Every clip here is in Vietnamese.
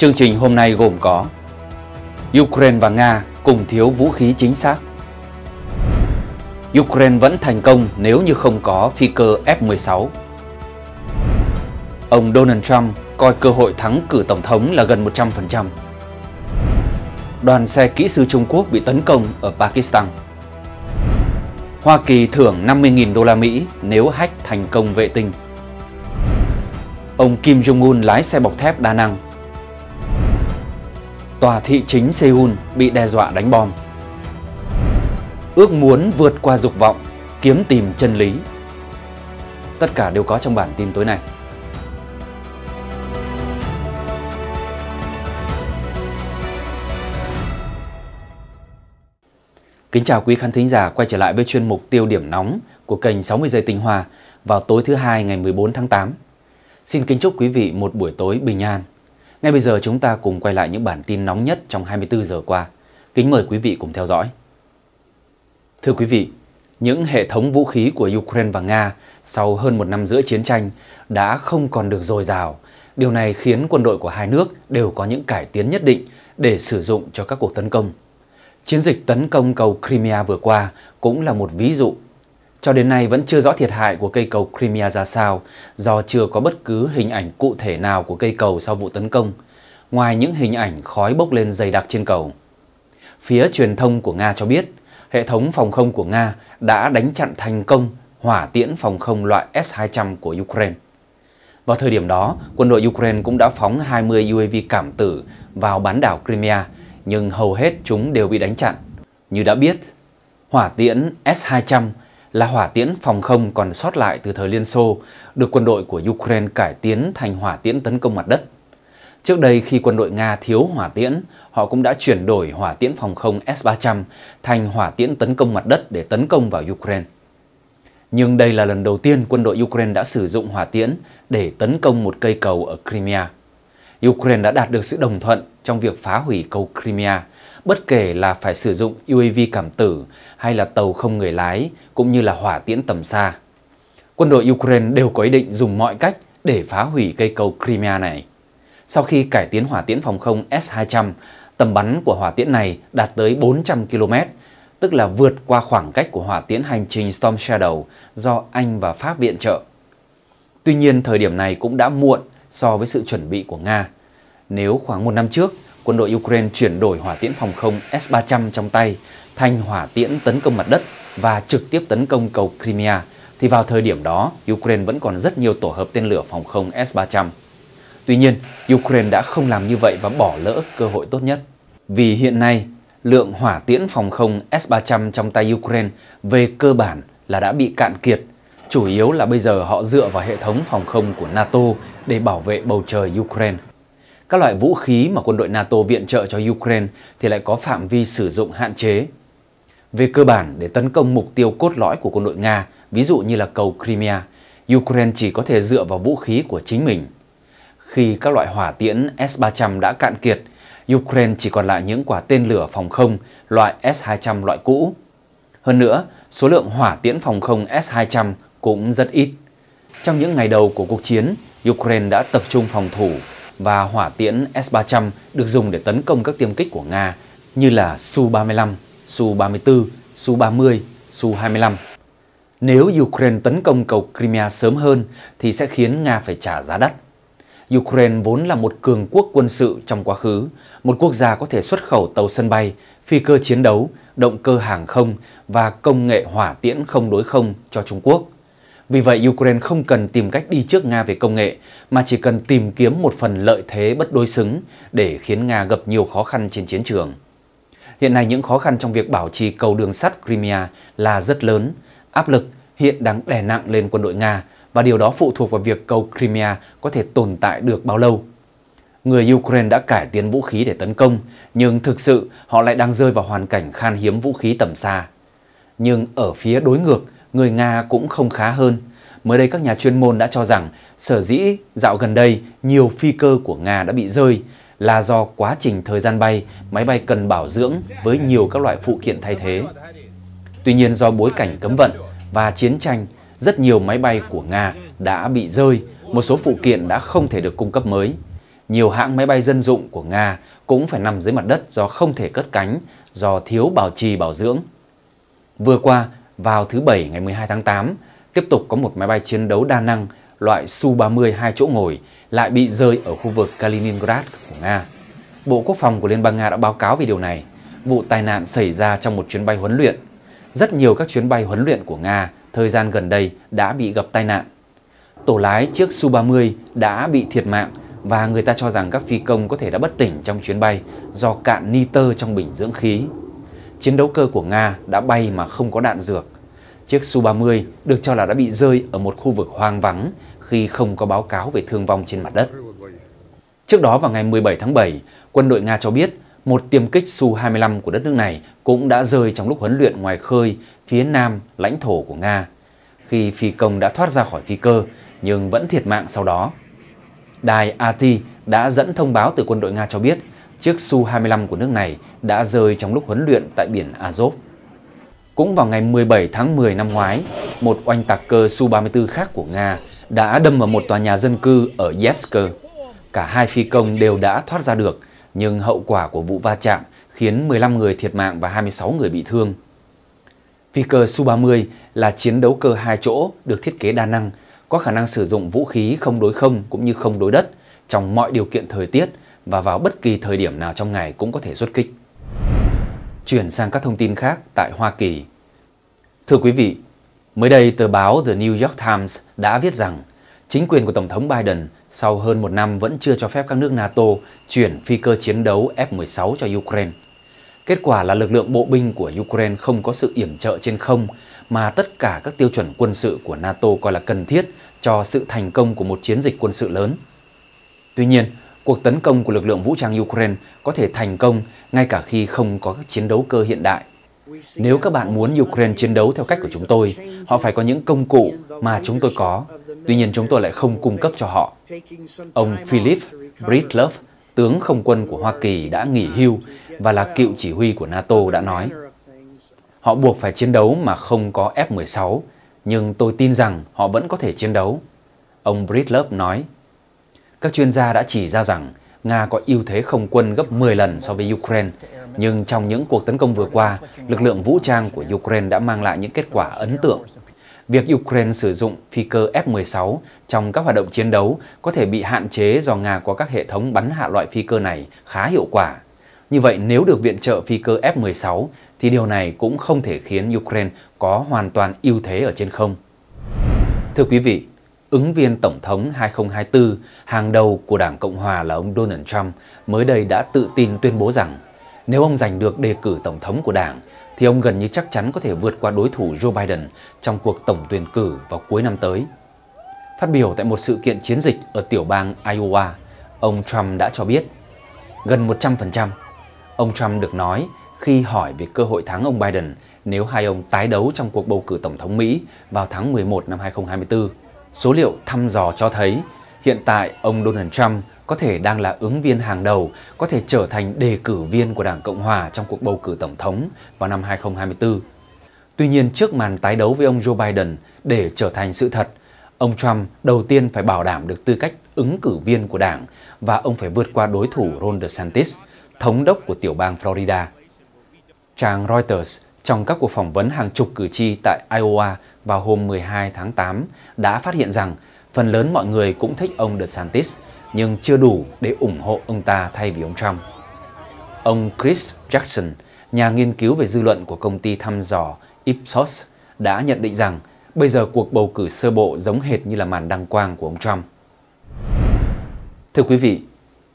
Chương trình hôm nay gồm có Ukraine và Nga cùng thiếu vũ khí chính xác Ukraine vẫn thành công nếu như không có phi cơ F-16 Ông Donald Trump coi cơ hội thắng cử Tổng thống là gần 100% Đoàn xe kỹ sư Trung Quốc bị tấn công ở Pakistan Hoa Kỳ thưởng 50.000 đô la Mỹ nếu hack thành công vệ tinh Ông Kim Jong-un lái xe bọc thép đa năng Tòa thị chính Seoul bị đe dọa đánh bom. Ước muốn vượt qua dục vọng, kiếm tìm chân lý. Tất cả đều có trong bản tin tối nay. Kính chào quý khán thính giả quay trở lại với chuyên mục tiêu điểm nóng của kênh 60 giây tinh hoa vào tối thứ hai ngày 14 tháng 8. Xin kính chúc quý vị một buổi tối bình an. Ngay bây giờ chúng ta cùng quay lại những bản tin nóng nhất trong 24 giờ qua. Kính mời quý vị cùng theo dõi. Thưa quý vị, những hệ thống vũ khí của Ukraine và Nga sau hơn một năm giữa chiến tranh đã không còn được dồi dào. Điều này khiến quân đội của hai nước đều có những cải tiến nhất định để sử dụng cho các cuộc tấn công. Chiến dịch tấn công cầu Crimea vừa qua cũng là một ví dụ cho đến nay vẫn chưa rõ thiệt hại của cây cầu Crimea ra sao do chưa có bất cứ hình ảnh cụ thể nào của cây cầu sau vụ tấn công, ngoài những hình ảnh khói bốc lên dày đặc trên cầu. Phía truyền thông của Nga cho biết, hệ thống phòng không của Nga đã đánh chặn thành công hỏa tiễn phòng không loại S-200 của Ukraine. Vào thời điểm đó, quân đội Ukraine cũng đã phóng 20 UAV cảm tử vào bán đảo Crimea, nhưng hầu hết chúng đều bị đánh chặn. Như đã biết, hỏa tiễn S-200 là hỏa tiễn phòng không còn sót lại từ thời Liên Xô, được quân đội của Ukraine cải tiến thành hỏa tiễn tấn công mặt đất. Trước đây khi quân đội Nga thiếu hỏa tiễn, họ cũng đã chuyển đổi hỏa tiễn phòng không S-300 thành hỏa tiễn tấn công mặt đất để tấn công vào Ukraine. Nhưng đây là lần đầu tiên quân đội Ukraine đã sử dụng hỏa tiễn để tấn công một cây cầu ở Crimea. Ukraine đã đạt được sự đồng thuận trong việc phá hủy cầu Crimea bất kể là phải sử dụng UAV cảm tử hay là tàu không người lái cũng như là hỏa tiễn tầm xa. Quân đội Ukraine đều có ý định dùng mọi cách để phá hủy cây cầu Crimea này. Sau khi cải tiến hỏa tiễn phòng không S-200, tầm bắn của hỏa tiễn này đạt tới 400 km, tức là vượt qua khoảng cách của hỏa tiễn hành trình Storm Shadow do Anh và Pháp viện trợ. Tuy nhiên, thời điểm này cũng đã muộn so với sự chuẩn bị của Nga. Nếu khoảng một năm trước, quân đội Ukraine chuyển đổi hỏa tiễn phòng không S-300 trong tay thành hỏa tiễn tấn công mặt đất và trực tiếp tấn công cầu Crimea, thì vào thời điểm đó, Ukraine vẫn còn rất nhiều tổ hợp tên lửa phòng không S-300. Tuy nhiên, Ukraine đã không làm như vậy và bỏ lỡ cơ hội tốt nhất. Vì hiện nay, lượng hỏa tiễn phòng không S-300 trong tay Ukraine về cơ bản là đã bị cạn kiệt. Chủ yếu là bây giờ họ dựa vào hệ thống phòng không của NATO để bảo vệ bầu trời Ukraine các loại vũ khí mà quân đội NATO viện trợ cho Ukraine thì lại có phạm vi sử dụng hạn chế. Về cơ bản, để tấn công mục tiêu cốt lõi của quân đội Nga, ví dụ như là cầu Crimea, Ukraine chỉ có thể dựa vào vũ khí của chính mình. Khi các loại hỏa tiễn S-300 đã cạn kiệt, Ukraine chỉ còn lại những quả tên lửa phòng không loại S-200 loại cũ. Hơn nữa, số lượng hỏa tiễn phòng không S-200 cũng rất ít. Trong những ngày đầu của cuộc chiến, Ukraine đã tập trung phòng thủ và hỏa tiễn S-300 được dùng để tấn công các tiêm kích của Nga như là Su-35, Su-34, Su-30, Su-25. Nếu Ukraine tấn công cầu Crimea sớm hơn thì sẽ khiến Nga phải trả giá đắt. Ukraine vốn là một cường quốc quân sự trong quá khứ, một quốc gia có thể xuất khẩu tàu sân bay, phi cơ chiến đấu, động cơ hàng không và công nghệ hỏa tiễn không đối không cho Trung Quốc. Vì vậy, Ukraine không cần tìm cách đi trước Nga về công nghệ, mà chỉ cần tìm kiếm một phần lợi thế bất đối xứng để khiến Nga gặp nhiều khó khăn trên chiến trường. Hiện nay, những khó khăn trong việc bảo trì cầu đường sắt Crimea là rất lớn. Áp lực hiện đang đè nặng lên quân đội Nga và điều đó phụ thuộc vào việc cầu Crimea có thể tồn tại được bao lâu. Người Ukraine đã cải tiến vũ khí để tấn công, nhưng thực sự họ lại đang rơi vào hoàn cảnh khan hiếm vũ khí tầm xa. Nhưng ở phía đối ngược, người Nga cũng không khá hơn. Mới đây các nhà chuyên môn đã cho rằng sở dĩ dạo gần đây nhiều phi cơ của Nga đã bị rơi là do quá trình thời gian bay, máy bay cần bảo dưỡng với nhiều các loại phụ kiện thay thế. Tuy nhiên do bối cảnh cấm vận và chiến tranh, rất nhiều máy bay của Nga đã bị rơi, một số phụ kiện đã không thể được cung cấp mới. Nhiều hãng máy bay dân dụng của Nga cũng phải nằm dưới mặt đất do không thể cất cánh, do thiếu bảo trì bảo dưỡng. Vừa qua, vào thứ Bảy ngày 12 tháng 8, tiếp tục có một máy bay chiến đấu đa năng loại Su-30 hai chỗ ngồi lại bị rơi ở khu vực Kaliningrad của Nga. Bộ Quốc phòng của Liên bang Nga đã báo cáo về điều này. Vụ tai nạn xảy ra trong một chuyến bay huấn luyện. Rất nhiều các chuyến bay huấn luyện của Nga thời gian gần đây đã bị gặp tai nạn. Tổ lái chiếc Su-30 đã bị thiệt mạng và người ta cho rằng các phi công có thể đã bất tỉnh trong chuyến bay do cạn nitơ trong bình dưỡng khí chiến đấu cơ của Nga đã bay mà không có đạn dược. Chiếc Su-30 được cho là đã bị rơi ở một khu vực hoang vắng khi không có báo cáo về thương vong trên mặt đất. Trước đó vào ngày 17 tháng 7, quân đội Nga cho biết một tiêm kích Su-25 của đất nước này cũng đã rơi trong lúc huấn luyện ngoài khơi phía nam lãnh thổ của Nga. Khi phi công đã thoát ra khỏi phi cơ nhưng vẫn thiệt mạng sau đó. Đài AT đã dẫn thông báo từ quân đội Nga cho biết chiếc Su-25 của nước này đã rơi trong lúc huấn luyện tại biển Azov. Cũng vào ngày 17 tháng 10 năm ngoái, một oanh tạc cơ Su-34 khác của Nga đã đâm vào một tòa nhà dân cư ở Yevsk. Cả hai phi công đều đã thoát ra được, nhưng hậu quả của vụ va chạm khiến 15 người thiệt mạng và 26 người bị thương. Phi cơ Su-30 là chiến đấu cơ hai chỗ được thiết kế đa năng, có khả năng sử dụng vũ khí không đối không cũng như không đối đất trong mọi điều kiện thời tiết và vào bất kỳ thời điểm nào trong ngày cũng có thể xuất kích. Chuyển sang các thông tin khác tại Hoa Kỳ. Thưa quý vị, mới đây tờ báo The New York Times đã viết rằng chính quyền của Tổng thống Biden sau hơn một năm vẫn chưa cho phép các nước NATO chuyển phi cơ chiến đấu F-16 cho Ukraine. Kết quả là lực lượng bộ binh của Ukraine không có sự yểm trợ trên không mà tất cả các tiêu chuẩn quân sự của NATO coi là cần thiết cho sự thành công của một chiến dịch quân sự lớn. Tuy nhiên, cuộc tấn công của lực lượng vũ trang Ukraine có thể thành công ngay cả khi không có các chiến đấu cơ hiện đại. Nếu các bạn muốn Ukraine chiến đấu theo cách của chúng tôi, họ phải có những công cụ mà chúng tôi có, tuy nhiên chúng tôi lại không cung cấp cho họ. Ông Philip Breedlove, tướng không quân của Hoa Kỳ đã nghỉ hưu và là cựu chỉ huy của NATO đã nói, họ buộc phải chiến đấu mà không có F-16, nhưng tôi tin rằng họ vẫn có thể chiến đấu. Ông Breedlove nói, các chuyên gia đã chỉ ra rằng Nga có ưu thế không quân gấp 10 lần so với Ukraine, nhưng trong những cuộc tấn công vừa qua, lực lượng vũ trang của Ukraine đã mang lại những kết quả ấn tượng. Việc Ukraine sử dụng phi cơ F-16 trong các hoạt động chiến đấu có thể bị hạn chế do Nga có các hệ thống bắn hạ loại phi cơ này khá hiệu quả. Như vậy, nếu được viện trợ phi cơ F-16, thì điều này cũng không thể khiến Ukraine có hoàn toàn ưu thế ở trên không. Thưa quý vị, Ứng viên Tổng thống 2024 hàng đầu của Đảng Cộng Hòa là ông Donald Trump mới đây đã tự tin tuyên bố rằng nếu ông giành được đề cử Tổng thống của Đảng thì ông gần như chắc chắn có thể vượt qua đối thủ Joe Biden trong cuộc tổng tuyển cử vào cuối năm tới. Phát biểu tại một sự kiện chiến dịch ở tiểu bang Iowa, ông Trump đã cho biết gần 100%. Ông Trump được nói khi hỏi về cơ hội thắng ông Biden nếu hai ông tái đấu trong cuộc bầu cử Tổng thống Mỹ vào tháng 11 năm 2024. Số liệu thăm dò cho thấy hiện tại ông Donald Trump có thể đang là ứng viên hàng đầu, có thể trở thành đề cử viên của Đảng Cộng Hòa trong cuộc bầu cử tổng thống vào năm 2024. Tuy nhiên trước màn tái đấu với ông Joe Biden để trở thành sự thật, ông Trump đầu tiên phải bảo đảm được tư cách ứng cử viên của đảng và ông phải vượt qua đối thủ Ron DeSantis, thống đốc của tiểu bang Florida. Trang Reuters trong các cuộc phỏng vấn hàng chục cử tri tại Iowa vào hôm 12 tháng 8 đã phát hiện rằng phần lớn mọi người cũng thích ông DeSantis nhưng chưa đủ để ủng hộ ông ta thay vì ông Trump. Ông Chris Jackson, nhà nghiên cứu về dư luận của công ty thăm dò Ipsos, đã nhận định rằng bây giờ cuộc bầu cử sơ bộ giống hệt như là màn đăng quang của ông Trump. Thưa quý vị,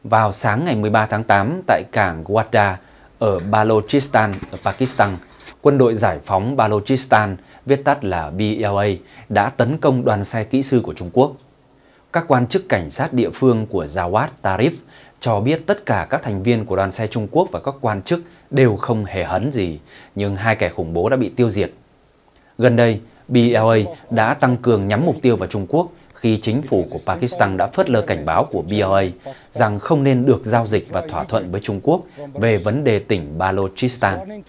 vào sáng ngày 13 tháng 8 tại cảng Gwadda ở Balochistan, ở Pakistan, quân đội giải phóng Balochistan viết tắt là BLA, đã tấn công đoàn xe kỹ sư của Trung Quốc. Các quan chức cảnh sát địa phương của Jawad Tarif cho biết tất cả các thành viên của đoàn xe Trung Quốc và các quan chức đều không hề hấn gì, nhưng hai kẻ khủng bố đã bị tiêu diệt. Gần đây, BLA đã tăng cường nhắm mục tiêu vào Trung Quốc khi chính phủ của Pakistan đã phớt lờ cảnh báo của BIA rằng không nên được giao dịch và thỏa thuận với Trung Quốc về vấn đề tỉnh Balochistan.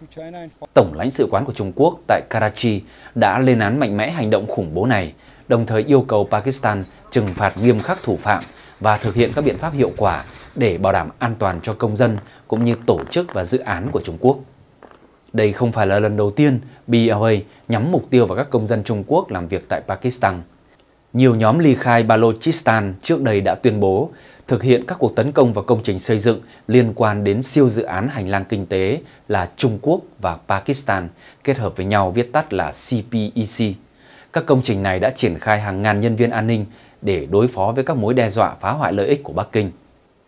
Tổng lãnh sự quán của Trung Quốc tại Karachi đã lên án mạnh mẽ hành động khủng bố này, đồng thời yêu cầu Pakistan trừng phạt nghiêm khắc thủ phạm và thực hiện các biện pháp hiệu quả để bảo đảm an toàn cho công dân cũng như tổ chức và dự án của Trung Quốc. Đây không phải là lần đầu tiên BIA nhắm mục tiêu vào các công dân Trung Quốc làm việc tại Pakistan – nhiều nhóm ly khai Balochistan trước đây đã tuyên bố thực hiện các cuộc tấn công vào công trình xây dựng liên quan đến siêu dự án hành lang kinh tế là Trung Quốc và Pakistan kết hợp với nhau viết tắt là CPEC. E các công trình này đã triển khai hàng ngàn nhân viên an ninh để đối phó với các mối đe dọa phá hoại lợi ích của Bắc Kinh.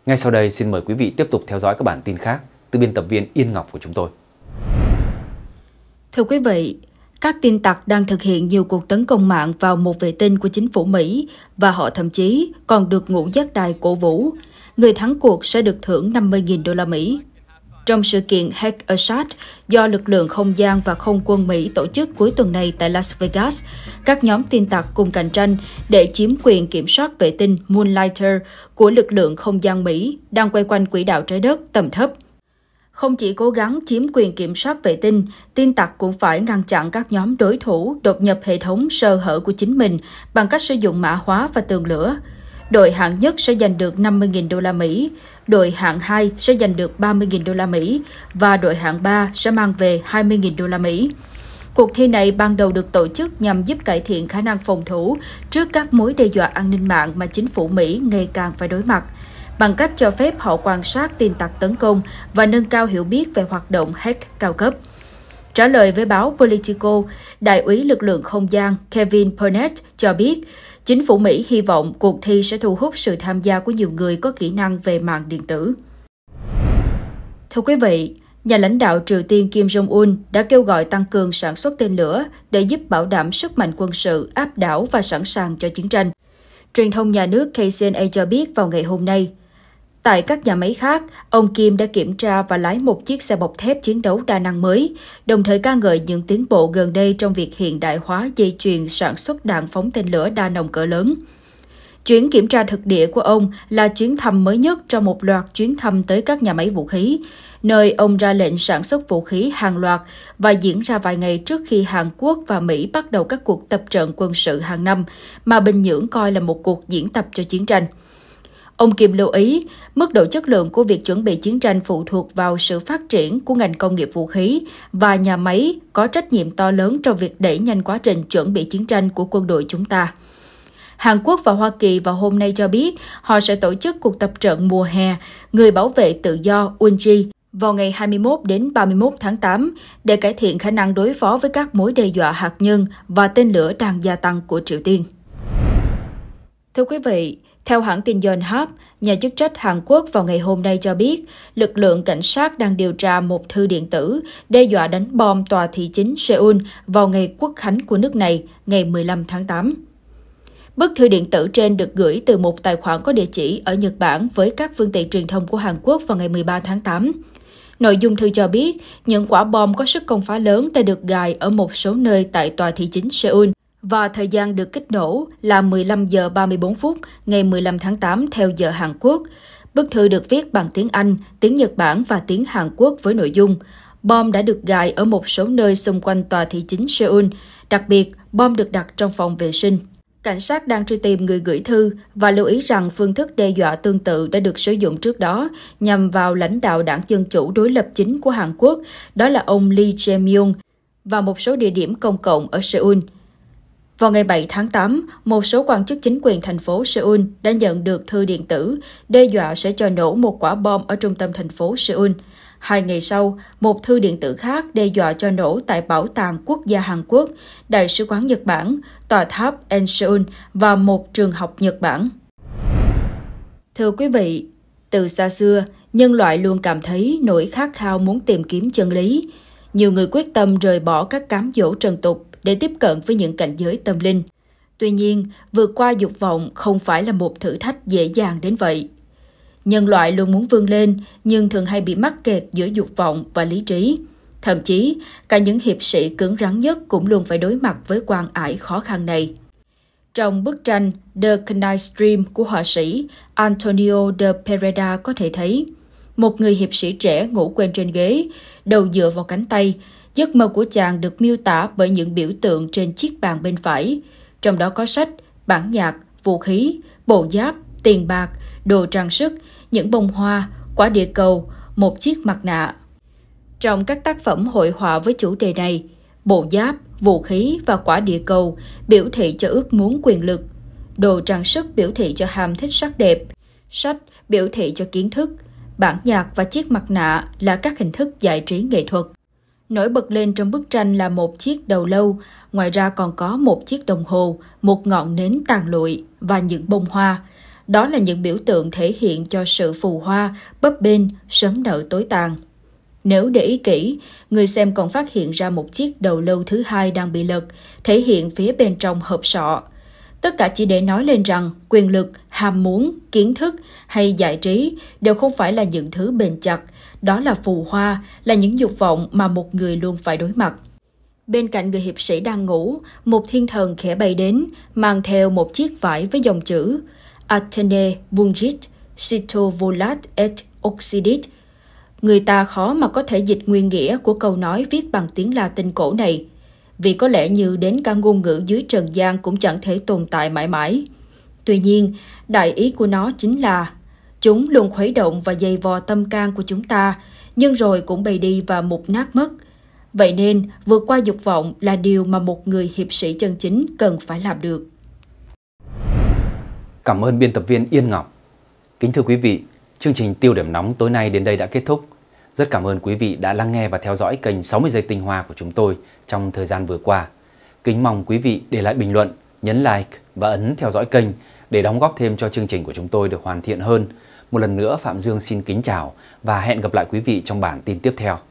Ngay sau đây xin mời quý vị tiếp tục theo dõi các bản tin khác từ biên tập viên Yên Ngọc của chúng tôi. Thưa quý vị, các tin tặc đang thực hiện nhiều cuộc tấn công mạng vào một vệ tinh của chính phủ Mỹ và họ thậm chí còn được ngũ giác đài cổ vũ. Người thắng cuộc sẽ được thưởng 50.000 đô la Mỹ. Trong sự kiện Hack a Shot do lực lượng không gian và không quân Mỹ tổ chức cuối tuần này tại Las Vegas, các nhóm tin tặc cùng cạnh tranh để chiếm quyền kiểm soát vệ tinh Moonlighter của lực lượng không gian Mỹ đang quay quanh quỹ đạo trái đất tầm thấp. Không chỉ cố gắng chiếm quyền kiểm soát vệ tinh, tin tặc cũng phải ngăn chặn các nhóm đối thủ đột nhập hệ thống sơ hở của chính mình bằng cách sử dụng mã hóa và tường lửa. Đội hạng nhất sẽ giành được 50.000 đô la Mỹ, đội hạng 2 sẽ giành được 30.000 đô la Mỹ và đội hạng 3 sẽ mang về 20.000 đô la Mỹ. Cuộc thi này ban đầu được tổ chức nhằm giúp cải thiện khả năng phòng thủ trước các mối đe dọa an ninh mạng mà chính phủ Mỹ ngày càng phải đối mặt bằng cách cho phép họ quan sát tin tặc tấn công và nâng cao hiểu biết về hoạt động hack cao cấp. Trả lời với báo Politico, Đại úy lực lượng không gian Kevin Burnett cho biết, chính phủ Mỹ hy vọng cuộc thi sẽ thu hút sự tham gia của nhiều người có kỹ năng về mạng điện tử. Thưa quý vị, nhà lãnh đạo Triều Tiên Kim Jong-un đã kêu gọi tăng cường sản xuất tên lửa để giúp bảo đảm sức mạnh quân sự áp đảo và sẵn sàng cho chiến tranh. Truyền thông nhà nước KCNA cho biết vào ngày hôm nay, Tại các nhà máy khác, ông Kim đã kiểm tra và lái một chiếc xe bọc thép chiến đấu đa năng mới, đồng thời ca ngợi những tiến bộ gần đây trong việc hiện đại hóa dây chuyền sản xuất đạn phóng tên lửa đa nòng cỡ lớn. Chuyến kiểm tra thực địa của ông là chuyến thăm mới nhất trong một loạt chuyến thăm tới các nhà máy vũ khí, nơi ông ra lệnh sản xuất vũ khí hàng loạt và diễn ra vài ngày trước khi Hàn Quốc và Mỹ bắt đầu các cuộc tập trận quân sự hàng năm mà Bình Nhưỡng coi là một cuộc diễn tập cho chiến tranh. Ông Kim lưu ý, mức độ chất lượng của việc chuẩn bị chiến tranh phụ thuộc vào sự phát triển của ngành công nghiệp vũ khí và nhà máy có trách nhiệm to lớn trong việc đẩy nhanh quá trình chuẩn bị chiến tranh của quân đội chúng ta. Hàn Quốc và Hoa Kỳ vào hôm nay cho biết họ sẽ tổ chức cuộc tập trận mùa hè Người bảo vệ tự do Unji vào ngày 21 đến 31 tháng 8 để cải thiện khả năng đối phó với các mối đe dọa hạt nhân và tên lửa đang gia tăng của Triều Tiên. Thưa quý vị, theo hãng tin Yonhap, nhà chức trách Hàn Quốc vào ngày hôm nay cho biết, lực lượng cảnh sát đang điều tra một thư điện tử đe dọa đánh bom tòa thị chính Seoul vào ngày quốc khánh của nước này, ngày 15 tháng 8. Bức thư điện tử trên được gửi từ một tài khoản có địa chỉ ở Nhật Bản với các phương tiện truyền thông của Hàn Quốc vào ngày 13 tháng 8. Nội dung thư cho biết, những quả bom có sức công phá lớn đã được gài ở một số nơi tại tòa thị chính Seoul, và thời gian được kích nổ là 15 giờ 34 phút ngày 15 tháng 8 theo giờ Hàn Quốc. Bức thư được viết bằng tiếng Anh, tiếng Nhật Bản và tiếng Hàn Quốc với nội dung Bom đã được gài ở một số nơi xung quanh tòa thị chính Seoul, đặc biệt bom được đặt trong phòng vệ sinh. Cảnh sát đang truy tìm người gửi thư và lưu ý rằng phương thức đe dọa tương tự đã được sử dụng trước đó nhằm vào lãnh đạo đảng Dân Chủ đối lập chính của Hàn Quốc, đó là ông Lee Jae-myung, và một số địa điểm công cộng ở Seoul. Vào ngày 7 tháng 8, một số quan chức chính quyền thành phố Seoul đã nhận được thư điện tử đe dọa sẽ cho nổ một quả bom ở trung tâm thành phố Seoul. Hai ngày sau, một thư điện tử khác đe dọa cho nổ tại Bảo tàng Quốc gia Hàn Quốc, Đại sứ quán Nhật Bản, Tòa tháp E-seoul và một trường học Nhật Bản. Thưa quý vị, từ xa xưa, nhân loại luôn cảm thấy nỗi khát khao muốn tìm kiếm chân lý. Nhiều người quyết tâm rời bỏ các cám dỗ trần tục để tiếp cận với những cảnh giới tâm linh. Tuy nhiên, vượt qua dục vọng không phải là một thử thách dễ dàng đến vậy. Nhân loại luôn muốn vươn lên nhưng thường hay bị mắc kẹt giữa dục vọng và lý trí. Thậm chí, cả những hiệp sĩ cứng rắn nhất cũng luôn phải đối mặt với quan ải khó khăn này. Trong bức tranh The Knight Dream của họa sĩ Antonio de Pereda có thể thấy, một người hiệp sĩ trẻ ngủ quên trên ghế, đầu dựa vào cánh tay, Giấc mơ của chàng được miêu tả bởi những biểu tượng trên chiếc bàn bên phải, trong đó có sách, bản nhạc, vũ khí, bộ giáp, tiền bạc, đồ trang sức, những bông hoa, quả địa cầu, một chiếc mặt nạ. Trong các tác phẩm hội họa với chủ đề này, bộ giáp, vũ khí và quả địa cầu biểu thị cho ước muốn quyền lực, đồ trang sức biểu thị cho ham thích sắc đẹp, sách biểu thị cho kiến thức, bản nhạc và chiếc mặt nạ là các hình thức giải trí nghệ thuật. Nổi bật lên trong bức tranh là một chiếc đầu lâu, ngoài ra còn có một chiếc đồng hồ, một ngọn nến tàn lụi và những bông hoa. Đó là những biểu tượng thể hiện cho sự phù hoa, bấp bênh, sớm nở tối tàn. Nếu để ý kỹ, người xem còn phát hiện ra một chiếc đầu lâu thứ hai đang bị lật, thể hiện phía bên trong hộp sọ. Tất cả chỉ để nói lên rằng quyền lực, ham muốn, kiến thức hay giải trí đều không phải là những thứ bền chặt, đó là phù hoa, là những dục vọng mà một người luôn phải đối mặt. Bên cạnh người hiệp sĩ đang ngủ, một thiên thần khẽ bay đến, mang theo một chiếc vải với dòng chữ Athene Bungit Sito Volat et Oxidit. Người ta khó mà có thể dịch nguyên nghĩa của câu nói viết bằng tiếng Latin cổ này – vì có lẽ như đến cả ngôn ngữ dưới trần gian cũng chẳng thể tồn tại mãi mãi. Tuy nhiên, đại ý của nó chính là chúng luôn khuấy động và dày vò tâm can của chúng ta, nhưng rồi cũng bay đi và mục nát mất. Vậy nên, vượt qua dục vọng là điều mà một người hiệp sĩ chân chính cần phải làm được. Cảm ơn biên tập viên Yên Ngọc. Kính thưa quý vị, chương trình tiêu điểm nóng tối nay đến đây đã kết thúc. Rất cảm ơn quý vị đã lắng nghe và theo dõi kênh 60 giây tinh hoa của chúng tôi trong thời gian vừa qua. Kính mong quý vị để lại bình luận, nhấn like và ấn theo dõi kênh để đóng góp thêm cho chương trình của chúng tôi được hoàn thiện hơn. Một lần nữa Phạm Dương xin kính chào và hẹn gặp lại quý vị trong bản tin tiếp theo.